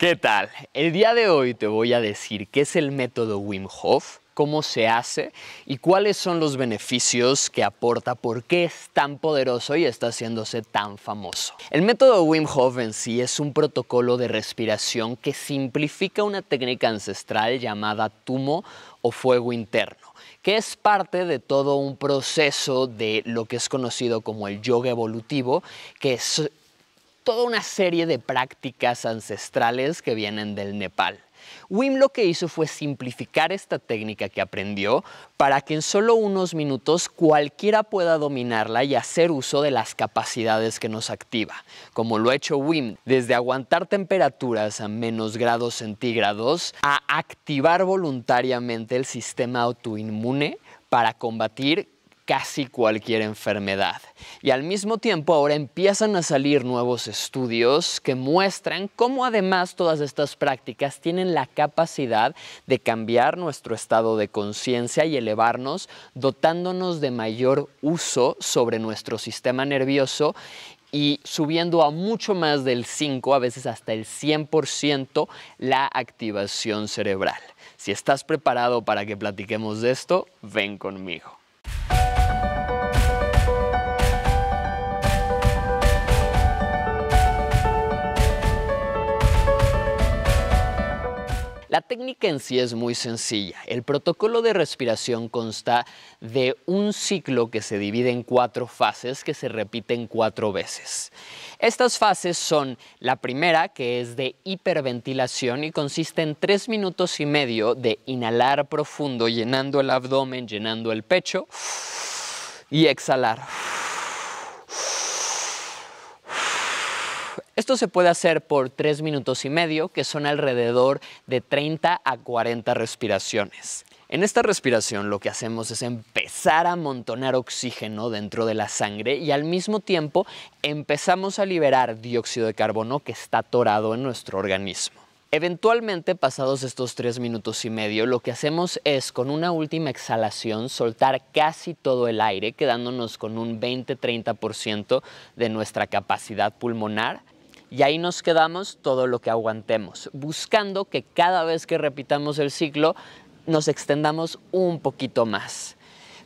¿Qué tal? El día de hoy te voy a decir qué es el método Wim Hof, cómo se hace y cuáles son los beneficios que aporta, por qué es tan poderoso y está haciéndose tan famoso. El método Wim Hof en sí es un protocolo de respiración que simplifica una técnica ancestral llamada tumo o fuego interno que es parte de todo un proceso de lo que es conocido como el yoga evolutivo, que es toda una serie de prácticas ancestrales que vienen del Nepal. Wim lo que hizo fue simplificar esta técnica que aprendió para que en solo unos minutos cualquiera pueda dominarla y hacer uso de las capacidades que nos activa, como lo ha hecho Wim, desde aguantar temperaturas a menos grados centígrados a activar voluntariamente el sistema autoinmune para combatir casi cualquier enfermedad. Y al mismo tiempo ahora empiezan a salir nuevos estudios que muestran cómo además todas estas prácticas tienen la capacidad de cambiar nuestro estado de conciencia y elevarnos, dotándonos de mayor uso sobre nuestro sistema nervioso y subiendo a mucho más del 5, a veces hasta el 100%, la activación cerebral. Si estás preparado para que platiquemos de esto, ven conmigo. La técnica en sí es muy sencilla. El protocolo de respiración consta de un ciclo que se divide en cuatro fases que se repiten cuatro veces. Estas fases son la primera, que es de hiperventilación y consiste en tres minutos y medio de inhalar profundo, llenando el abdomen, llenando el pecho y exhalar. Esto se puede hacer por 3 minutos y medio, que son alrededor de 30 a 40 respiraciones. En esta respiración lo que hacemos es empezar a amontonar oxígeno dentro de la sangre y al mismo tiempo empezamos a liberar dióxido de carbono que está atorado en nuestro organismo. Eventualmente, pasados estos 3 minutos y medio, lo que hacemos es con una última exhalación soltar casi todo el aire, quedándonos con un 20-30% de nuestra capacidad pulmonar y ahí nos quedamos todo lo que aguantemos, buscando que cada vez que repitamos el ciclo nos extendamos un poquito más.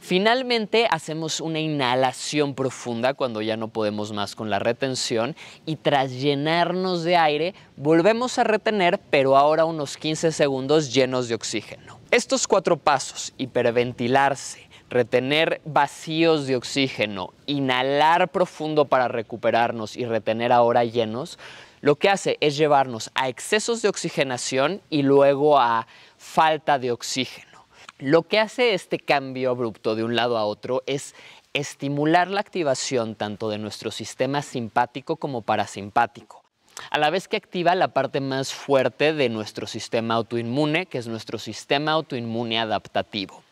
Finalmente hacemos una inhalación profunda cuando ya no podemos más con la retención y tras llenarnos de aire volvemos a retener pero ahora unos 15 segundos llenos de oxígeno. Estos cuatro pasos, hiperventilarse, retener vacíos de oxígeno, inhalar profundo para recuperarnos y retener ahora llenos, lo que hace es llevarnos a excesos de oxigenación y luego a falta de oxígeno. Lo que hace este cambio abrupto de un lado a otro es estimular la activación tanto de nuestro sistema simpático como parasimpático a la vez que activa la parte más fuerte de nuestro sistema autoinmune, que es nuestro sistema autoinmune adaptativo.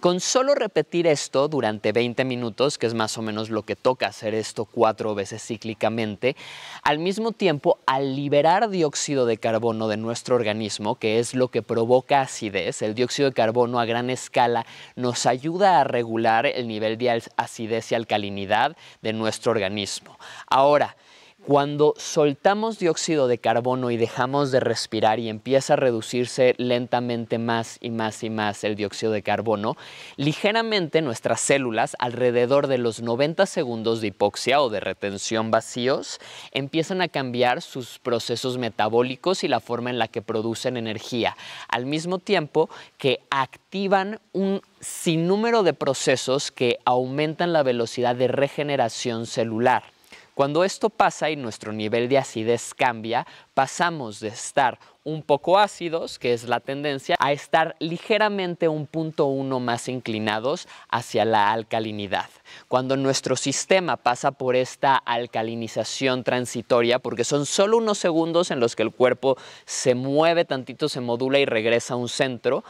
Con solo repetir esto durante 20 minutos, que es más o menos lo que toca hacer esto cuatro veces cíclicamente, al mismo tiempo, al liberar dióxido de carbono de nuestro organismo, que es lo que provoca acidez, el dióxido de carbono a gran escala nos ayuda a regular el nivel de acidez y alcalinidad de nuestro organismo. Ahora, cuando soltamos dióxido de carbono y dejamos de respirar y empieza a reducirse lentamente más y más y más el dióxido de carbono, ligeramente nuestras células, alrededor de los 90 segundos de hipoxia o de retención vacíos, empiezan a cambiar sus procesos metabólicos y la forma en la que producen energía, al mismo tiempo que activan un sinnúmero de procesos que aumentan la velocidad de regeneración celular. Cuando esto pasa y nuestro nivel de acidez cambia, pasamos de estar un poco ácidos, que es la tendencia, a estar ligeramente un punto uno más inclinados hacia la alcalinidad. Cuando nuestro sistema pasa por esta alcalinización transitoria, porque son solo unos segundos en los que el cuerpo se mueve tantito, se modula y regresa a un centro,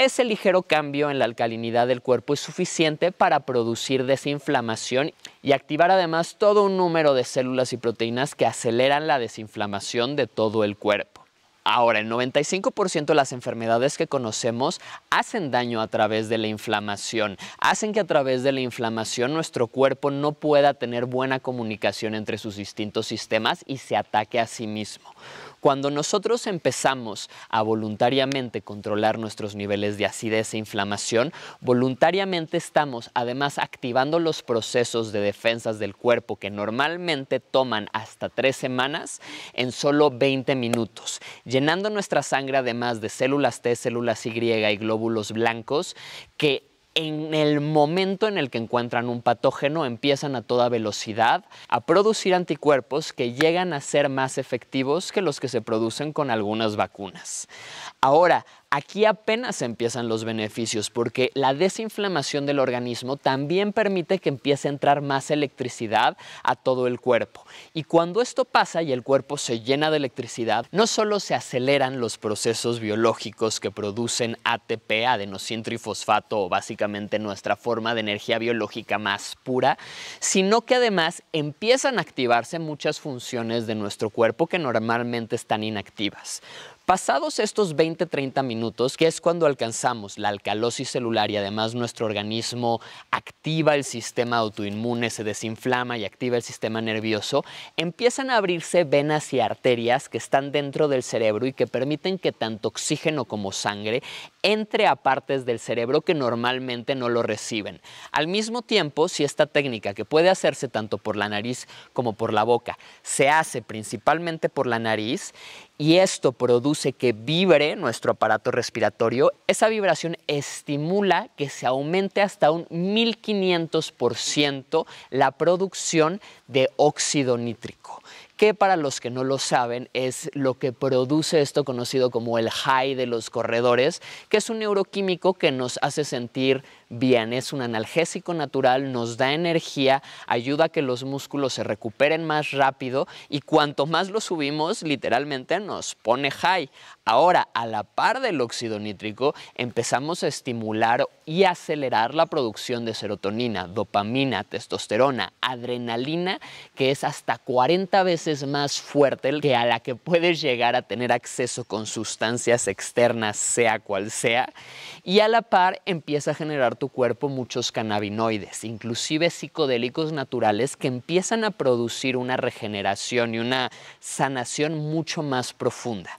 ese ligero cambio en la alcalinidad del cuerpo es suficiente para producir desinflamación y activar además todo un número de células y proteínas que aceleran la desinflamación de todo el cuerpo. Ahora, el 95% de las enfermedades que conocemos hacen daño a través de la inflamación, hacen que a través de la inflamación nuestro cuerpo no pueda tener buena comunicación entre sus distintos sistemas y se ataque a sí mismo. Cuando nosotros empezamos a voluntariamente controlar nuestros niveles de acidez e inflamación, voluntariamente estamos además activando los procesos de defensas del cuerpo que normalmente toman hasta tres semanas en solo 20 minutos, llenando nuestra sangre además de células T, células Y y glóbulos blancos que en el momento en el que encuentran un patógeno empiezan a toda velocidad a producir anticuerpos que llegan a ser más efectivos que los que se producen con algunas vacunas. Ahora, Aquí apenas empiezan los beneficios porque la desinflamación del organismo también permite que empiece a entrar más electricidad a todo el cuerpo. Y cuando esto pasa y el cuerpo se llena de electricidad, no solo se aceleran los procesos biológicos que producen ATP, adenosín trifosfato, o básicamente nuestra forma de energía biológica más pura, sino que además empiezan a activarse muchas funciones de nuestro cuerpo que normalmente están inactivas. Pasados estos 20-30 minutos, que es cuando alcanzamos la alcalosis celular y además nuestro organismo activa el sistema autoinmune, se desinflama y activa el sistema nervioso, empiezan a abrirse venas y arterias que están dentro del cerebro y que permiten que tanto oxígeno como sangre entre a partes del cerebro que normalmente no lo reciben. Al mismo tiempo, si esta técnica, que puede hacerse tanto por la nariz como por la boca, se hace principalmente por la nariz, y esto produce que vibre nuestro aparato respiratorio, esa vibración estimula que se aumente hasta un 1500% la producción de óxido nítrico que para los que no lo saben es lo que produce esto conocido como el high de los corredores, que es un neuroquímico que nos hace sentir bien, es un analgésico natural, nos da energía, ayuda a que los músculos se recuperen más rápido y cuanto más lo subimos, literalmente nos pone high. Ahora, a la par del óxido nítrico, empezamos a estimular y acelerar la producción de serotonina, dopamina, testosterona, adrenalina, que es hasta 40 veces más fuerte que a la que puedes llegar a tener acceso con sustancias externas, sea cual sea, y a la par empieza a generar tu cuerpo muchos cannabinoides, inclusive psicodélicos naturales que empiezan a producir una regeneración y una sanación mucho más profunda.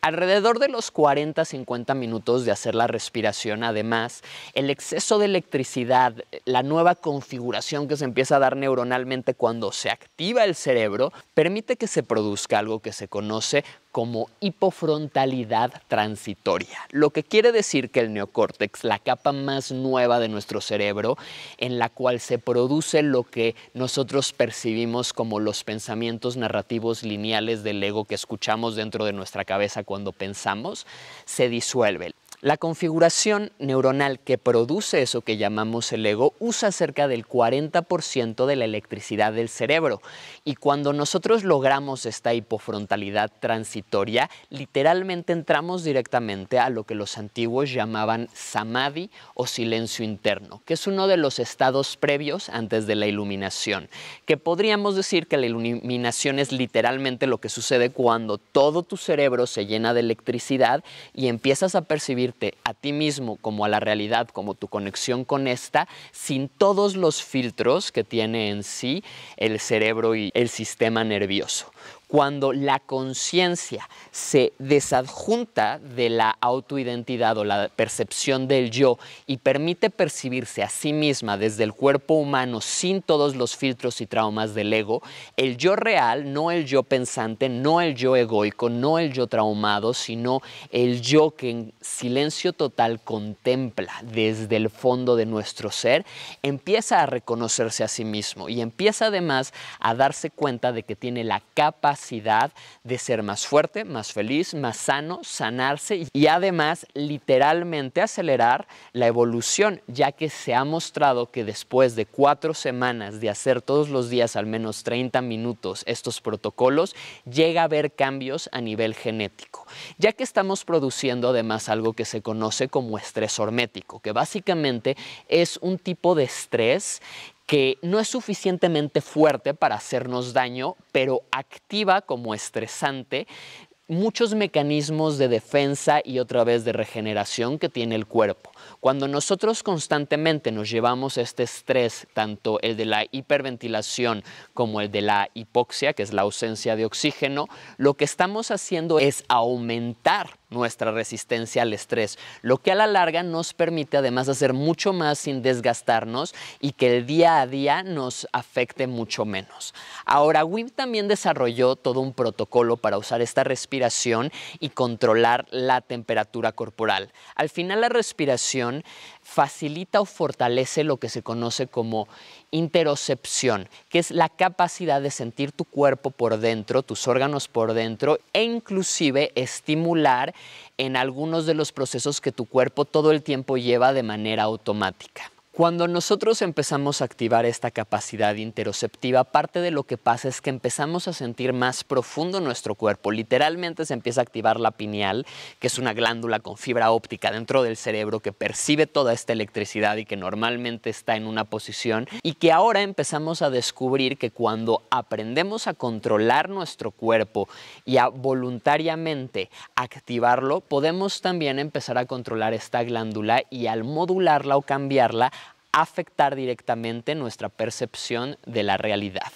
Alrededor de los 40-50 minutos de hacer la respiración, además, el exceso de electricidad, la nueva configuración que se empieza a dar neuronalmente cuando se activa el cerebro, permite que se produzca algo que se conoce como hipofrontalidad transitoria, lo que quiere decir que el neocórtex, la capa más nueva de nuestro cerebro, en la cual se produce lo que nosotros percibimos como los pensamientos narrativos lineales del ego que escuchamos dentro de nuestra cabeza, cuando pensamos, se disuelve. La configuración neuronal que produce eso que llamamos el ego usa cerca del 40% de la electricidad del cerebro y cuando nosotros logramos esta hipofrontalidad transitoria, literalmente entramos directamente a lo que los antiguos llamaban samadhi o silencio interno, que es uno de los estados previos antes de la iluminación, que podríamos decir que la iluminación es literalmente lo que sucede cuando todo tu cerebro se llena de electricidad y empiezas a percibir a ti mismo como a la realidad, como tu conexión con esta, sin todos los filtros que tiene en sí el cerebro y el sistema nervioso cuando la conciencia se desadjunta de la autoidentidad o la percepción del yo y permite percibirse a sí misma desde el cuerpo humano sin todos los filtros y traumas del ego, el yo real, no el yo pensante, no el yo egoico, no el yo traumado, sino el yo que en silencio total contempla desde el fondo de nuestro ser, empieza a reconocerse a sí mismo y empieza además a darse cuenta de que tiene la capacidad de ser más fuerte, más feliz, más sano, sanarse y además literalmente acelerar la evolución, ya que se ha mostrado que después de cuatro semanas de hacer todos los días al menos 30 minutos estos protocolos, llega a haber cambios a nivel genético, ya que estamos produciendo además algo que se conoce como estrés hormético, que básicamente es un tipo de estrés que no es suficientemente fuerte para hacernos daño, pero activa como estresante muchos mecanismos de defensa y otra vez de regeneración que tiene el cuerpo. Cuando nosotros constantemente nos llevamos este estrés, tanto el de la hiperventilación como el de la hipoxia, que es la ausencia de oxígeno, lo que estamos haciendo es aumentar nuestra resistencia al estrés, lo que a la larga nos permite además hacer mucho más sin desgastarnos y que el día a día nos afecte mucho menos. Ahora, Wim también desarrolló todo un protocolo para usar esta respiración y controlar la temperatura corporal. Al final la respiración facilita o fortalece lo que se conoce como interocepción, que es la capacidad de sentir tu cuerpo por dentro, tus órganos por dentro e inclusive estimular en algunos de los procesos que tu cuerpo todo el tiempo lleva de manera automática. Cuando nosotros empezamos a activar esta capacidad interoceptiva, parte de lo que pasa es que empezamos a sentir más profundo nuestro cuerpo. Literalmente se empieza a activar la pineal, que es una glándula con fibra óptica dentro del cerebro que percibe toda esta electricidad y que normalmente está en una posición y que ahora empezamos a descubrir que cuando aprendemos a controlar nuestro cuerpo y a voluntariamente activarlo, podemos también empezar a controlar esta glándula y al modularla o cambiarla, afectar directamente nuestra percepción de la realidad.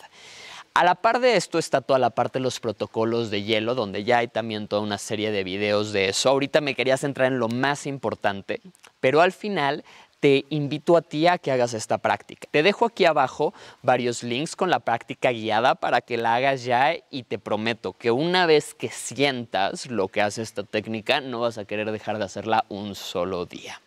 A la par de esto está toda la parte de los protocolos de hielo, donde ya hay también toda una serie de videos de eso. Ahorita me quería centrar en lo más importante, pero al final te invito a ti a que hagas esta práctica. Te dejo aquí abajo varios links con la práctica guiada para que la hagas ya y te prometo que una vez que sientas lo que hace esta técnica, no vas a querer dejar de hacerla un solo día.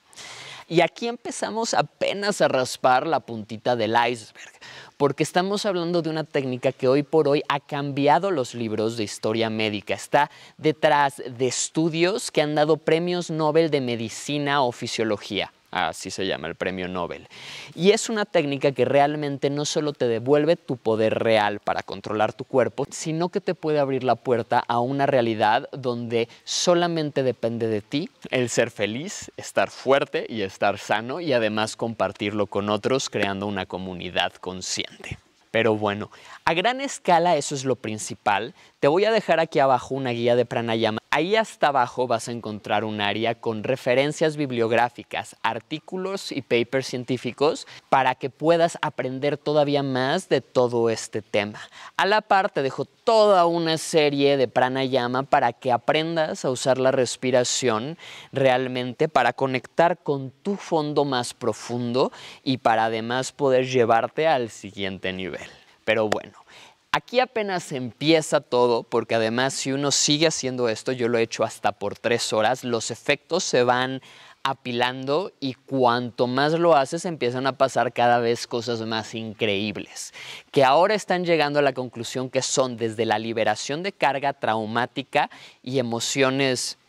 Y aquí empezamos apenas a raspar la puntita del iceberg, porque estamos hablando de una técnica que hoy por hoy ha cambiado los libros de historia médica. Está detrás de estudios que han dado premios Nobel de medicina o fisiología así se llama, el premio Nobel. Y es una técnica que realmente no solo te devuelve tu poder real para controlar tu cuerpo, sino que te puede abrir la puerta a una realidad donde solamente depende de ti el ser feliz, estar fuerte y estar sano y además compartirlo con otros creando una comunidad consciente. Pero bueno, a gran escala eso es lo principal. Te voy a dejar aquí abajo una guía de pranayama. Ahí hasta abajo vas a encontrar un área con referencias bibliográficas, artículos y papers científicos para que puedas aprender todavía más de todo este tema. A la par te dejo toda una serie de pranayama para que aprendas a usar la respiración realmente para conectar con tu fondo más profundo y para además poder llevarte al siguiente nivel. Pero bueno, Aquí apenas empieza todo, porque además si uno sigue haciendo esto, yo lo he hecho hasta por tres horas, los efectos se van apilando y cuanto más lo haces empiezan a pasar cada vez cosas más increíbles, que ahora están llegando a la conclusión que son desde la liberación de carga traumática y emociones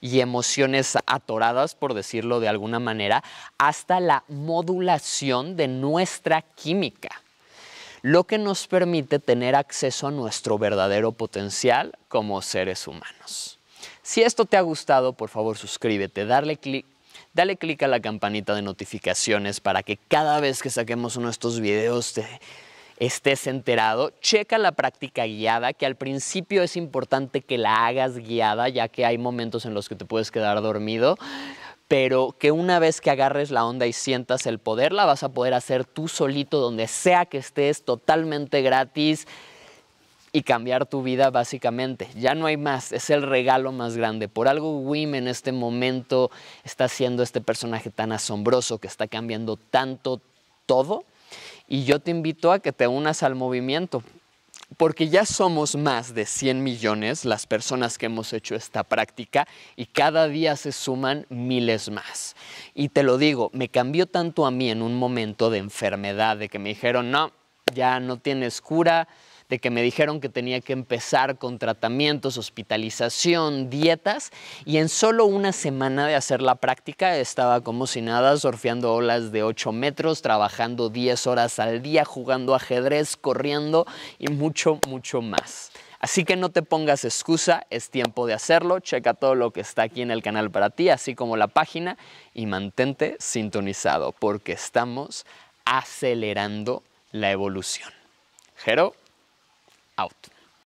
y emociones atoradas, por decirlo de alguna manera, hasta la modulación de nuestra química lo que nos permite tener acceso a nuestro verdadero potencial como seres humanos. Si esto te ha gustado, por favor suscríbete, dale clic a la campanita de notificaciones para que cada vez que saquemos uno de estos videos te estés enterado. Checa la práctica guiada, que al principio es importante que la hagas guiada, ya que hay momentos en los que te puedes quedar dormido pero que una vez que agarres la onda y sientas el poder, la vas a poder hacer tú solito, donde sea que estés, totalmente gratis y cambiar tu vida básicamente. Ya no hay más, es el regalo más grande. Por algo Wim en este momento está siendo este personaje tan asombroso que está cambiando tanto todo. Y yo te invito a que te unas al movimiento porque ya somos más de 100 millones las personas que hemos hecho esta práctica y cada día se suman miles más. Y te lo digo, me cambió tanto a mí en un momento de enfermedad, de que me dijeron, no, ya no tienes cura, de que me dijeron que tenía que empezar con tratamientos, hospitalización, dietas, y en solo una semana de hacer la práctica estaba como si nada, surfeando olas de 8 metros, trabajando 10 horas al día, jugando ajedrez, corriendo y mucho, mucho más. Así que no te pongas excusa, es tiempo de hacerlo. Checa todo lo que está aquí en el canal para ti, así como la página, y mantente sintonizado porque estamos acelerando la evolución. Jero. out.